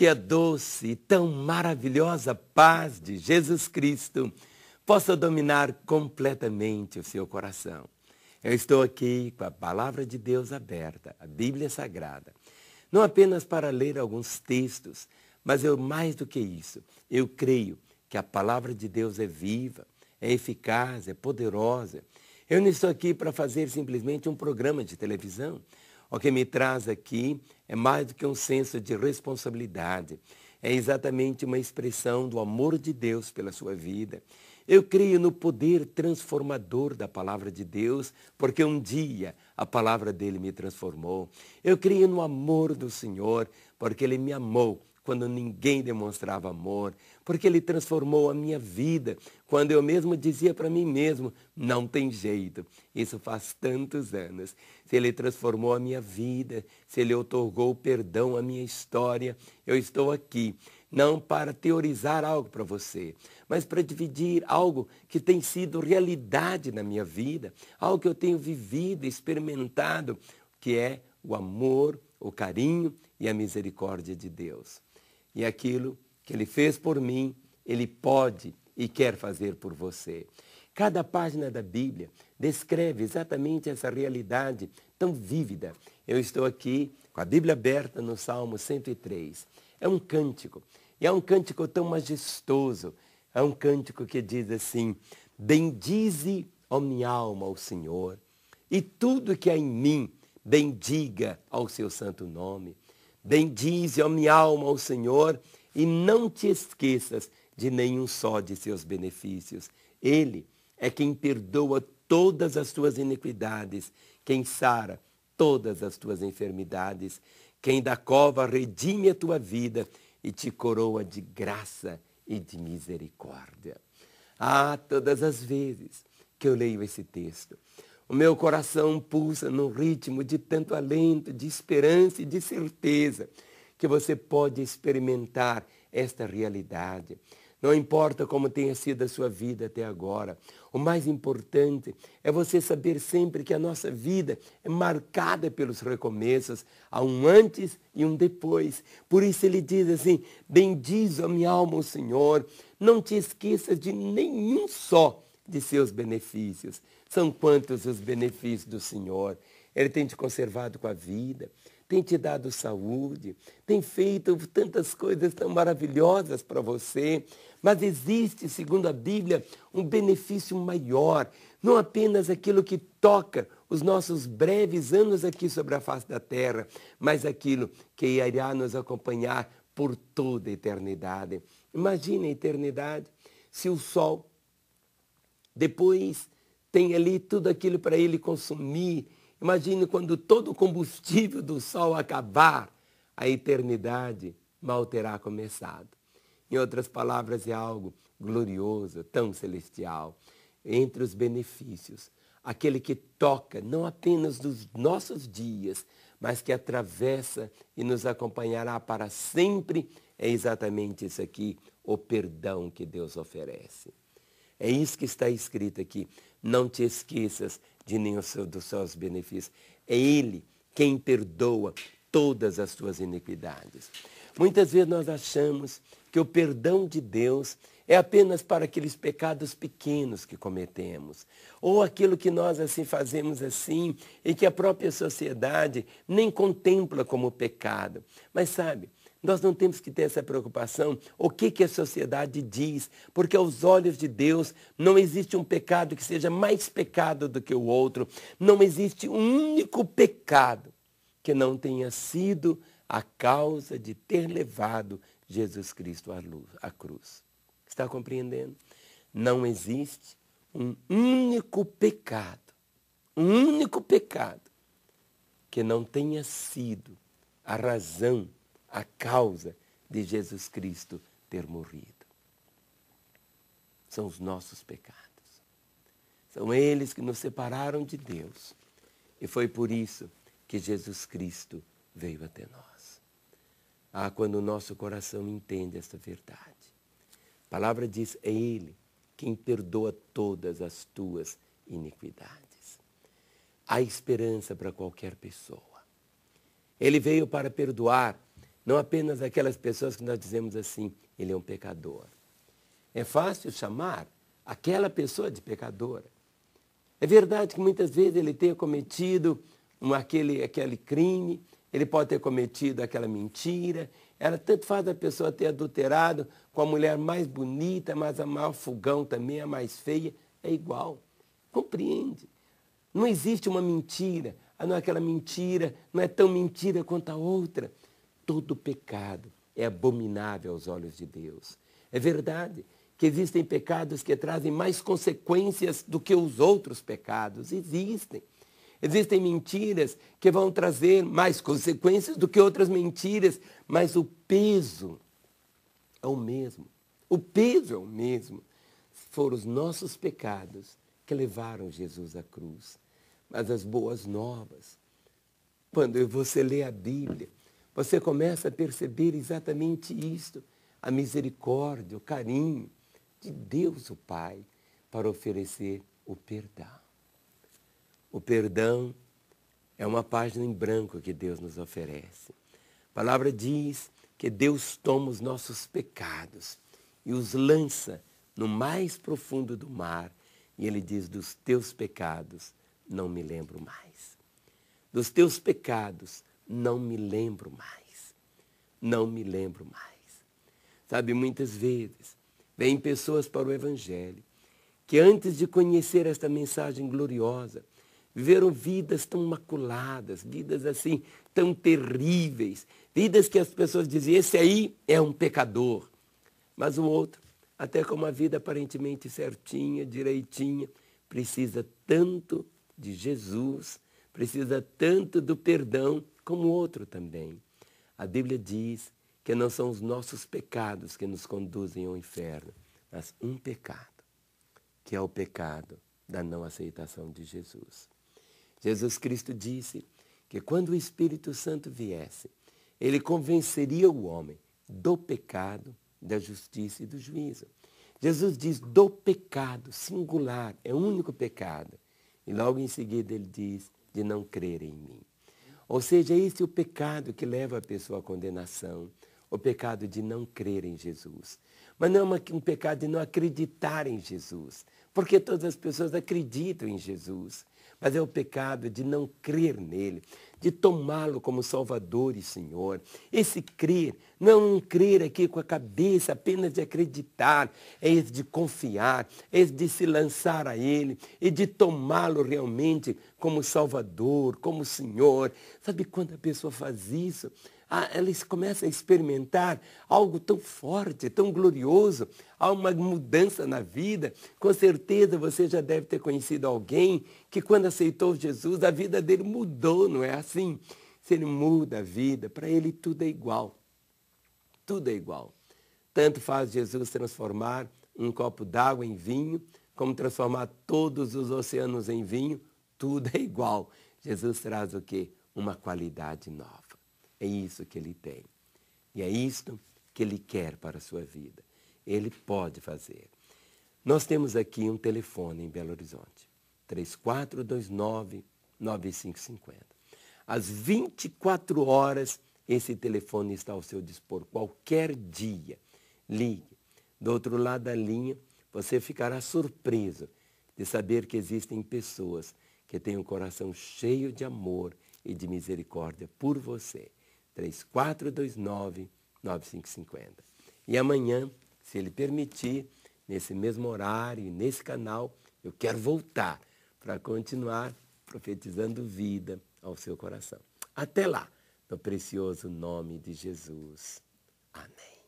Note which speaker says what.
Speaker 1: que a é doce e tão maravilhosa paz de Jesus Cristo possa dominar completamente o seu coração. Eu estou aqui com a palavra de Deus aberta, a Bíblia Sagrada, não apenas para ler alguns textos, mas eu mais do que isso, eu creio que a palavra de Deus é viva, é eficaz, é poderosa. Eu não estou aqui para fazer simplesmente um programa de televisão, o que me traz aqui é mais do que um senso de responsabilidade. É exatamente uma expressão do amor de Deus pela sua vida. Eu creio no poder transformador da palavra de Deus, porque um dia a palavra dele me transformou. Eu creio no amor do Senhor, porque ele me amou quando ninguém demonstrava amor, porque ele transformou a minha vida, quando eu mesmo dizia para mim mesmo, não tem jeito. Isso faz tantos anos. Se ele transformou a minha vida, se ele otorgou perdão à minha história, eu estou aqui não para teorizar algo para você, mas para dividir algo que tem sido realidade na minha vida, algo que eu tenho vivido, experimentado, que é o amor, o carinho e a misericórdia de Deus. E aquilo que ele fez por mim, ele pode e quer fazer por você. Cada página da Bíblia descreve exatamente essa realidade tão vívida. Eu estou aqui com a Bíblia aberta no Salmo 103. É um cântico, e é um cântico tão majestoso. É um cântico que diz assim: Bendize, ó minha alma, ao Senhor, e tudo que há em mim, bendiga ao seu santo nome. Bendize, ó minha alma, ao Senhor, e não te esqueças de nenhum só de seus benefícios. Ele é quem perdoa todas as tuas iniquidades, quem sara todas as tuas enfermidades, quem da cova redime a tua vida e te coroa de graça e de misericórdia. Ah, todas as vezes que eu leio esse texto, o meu coração pulsa no ritmo de tanto alento, de esperança e de certeza que você pode experimentar esta realidade. Não importa como tenha sido a sua vida até agora, o mais importante é você saber sempre que a nossa vida é marcada pelos recomeços, há um antes e um depois. Por isso ele diz assim: Bendiz a minha alma o Senhor, não te esqueças de nenhum só de seus benefícios. São quantos os benefícios do Senhor. Ele tem te conservado com a vida, tem te dado saúde, tem feito tantas coisas tão maravilhosas para você. Mas existe, segundo a Bíblia, um benefício maior, não apenas aquilo que toca os nossos breves anos aqui sobre a face da terra, mas aquilo que irá nos acompanhar por toda a eternidade. Imagine a eternidade se o sol, depois tem ali tudo aquilo para ele consumir. Imagine quando todo o combustível do sol acabar, a eternidade mal terá começado. Em outras palavras, é algo glorioso, tão celestial. Entre os benefícios, aquele que toca não apenas dos nossos dias, mas que atravessa e nos acompanhará para sempre, é exatamente isso aqui, o perdão que Deus oferece. É isso que está escrito aqui. Não te esqueças de nenhum dos seus benefícios. É Ele quem perdoa todas as tuas iniquidades. Muitas vezes nós achamos que o perdão de Deus é apenas para aqueles pecados pequenos que cometemos, ou aquilo que nós assim fazemos assim e que a própria sociedade nem contempla como pecado. Mas sabe, nós não temos que ter essa preocupação. O que, que a sociedade diz? Porque aos olhos de Deus não existe um pecado que seja mais pecado do que o outro. Não existe um único pecado que não tenha sido a causa de ter levado Jesus Cristo à, luz, à cruz. Está compreendendo? Não existe um único pecado, um único pecado que não tenha sido a razão a causa de Jesus Cristo ter morrido. São os nossos pecados. São eles que nos separaram de Deus. E foi por isso que Jesus Cristo veio até nós. Ah, quando o nosso coração entende esta verdade. A palavra diz: é Ele quem perdoa todas as tuas iniquidades. Há esperança para qualquer pessoa. Ele veio para perdoar não apenas aquelas pessoas que nós dizemos assim, ele é um pecador. É fácil chamar aquela pessoa de pecadora. É verdade que muitas vezes ele tenha cometido um, aquele, aquele crime, ele pode ter cometido aquela mentira, ela tanto faz a pessoa ter adulterado com a mulher mais bonita, mas a maior fogão também, a mais feia, é igual. Compreende? Não existe uma mentira, ah, não é aquela mentira, não é tão mentira quanto a outra todo pecado é abominável aos olhos de Deus. É verdade que existem pecados que trazem mais consequências do que os outros pecados. Existem. Existem mentiras que vão trazer mais consequências do que outras mentiras, mas o peso é o mesmo. O peso é o mesmo. Foram os nossos pecados que levaram Jesus à cruz. Mas as boas novas, quando você lê a Bíblia, você começa a perceber exatamente isto, a misericórdia, o carinho de Deus o Pai para oferecer o perdão. O perdão é uma página em branco que Deus nos oferece. A palavra diz que Deus toma os nossos pecados e os lança no mais profundo do mar. E ele diz: Dos teus pecados não me lembro mais. Dos teus pecados não me lembro mais. Não me lembro mais. Sabe, muitas vezes vêm pessoas para o Evangelho que antes de conhecer esta mensagem gloriosa, viveram vidas tão maculadas, vidas assim tão terríveis, vidas que as pessoas diziam, esse aí é um pecador. Mas o outro, até com uma vida aparentemente certinha, direitinha, precisa tanto de Jesus precisa tanto do perdão como o outro também. A Bíblia diz que não são os nossos pecados que nos conduzem ao inferno, mas um pecado, que é o pecado da não aceitação de Jesus. Jesus Cristo disse que quando o Espírito Santo viesse, ele convenceria o homem do pecado, da justiça e do juízo. Jesus diz do pecado, singular, é o único pecado. E logo em seguida ele diz de não crer em mim. Ou seja, esse é o pecado que leva a pessoa à condenação, o pecado de não crer em Jesus. Mas não é um pecado de não acreditar em Jesus, porque todas as pessoas acreditam em Jesus, mas é o pecado de não crer nele, de tomá-lo como Salvador e Senhor. Esse crer, não um crer aqui com a cabeça, apenas de acreditar, é esse de confiar, é esse de se lançar a Ele e de tomá-lo realmente como Salvador, como Senhor. Sabe quando a pessoa faz isso? Ah, ela começa a experimentar algo tão forte, tão glorioso, há uma mudança na vida. Com certeza você já deve ter conhecido alguém que quando aceitou Jesus, a vida dele mudou, não é assim? Se ele muda a vida, para ele tudo é igual. Tudo é igual. Tanto faz Jesus transformar um copo d'água em vinho, como transformar todos os oceanos em vinho, tudo é igual. Jesus traz o quê? Uma qualidade nova. É isso que ele tem. E é isto que ele quer para a sua vida. Ele pode fazer. Nós temos aqui um telefone em Belo Horizonte, 3429-9550. Às 24 horas, esse telefone está ao seu dispor, qualquer dia. Ligue. Do outro lado da linha, você ficará surpreso de saber que existem pessoas que têm o um coração cheio de amor e de misericórdia por você. 3429 9550. E amanhã, se ele permitir, nesse mesmo horário, nesse canal, eu quero voltar para continuar profetizando vida ao seu coração. Até lá, no precioso nome de Jesus. Amém.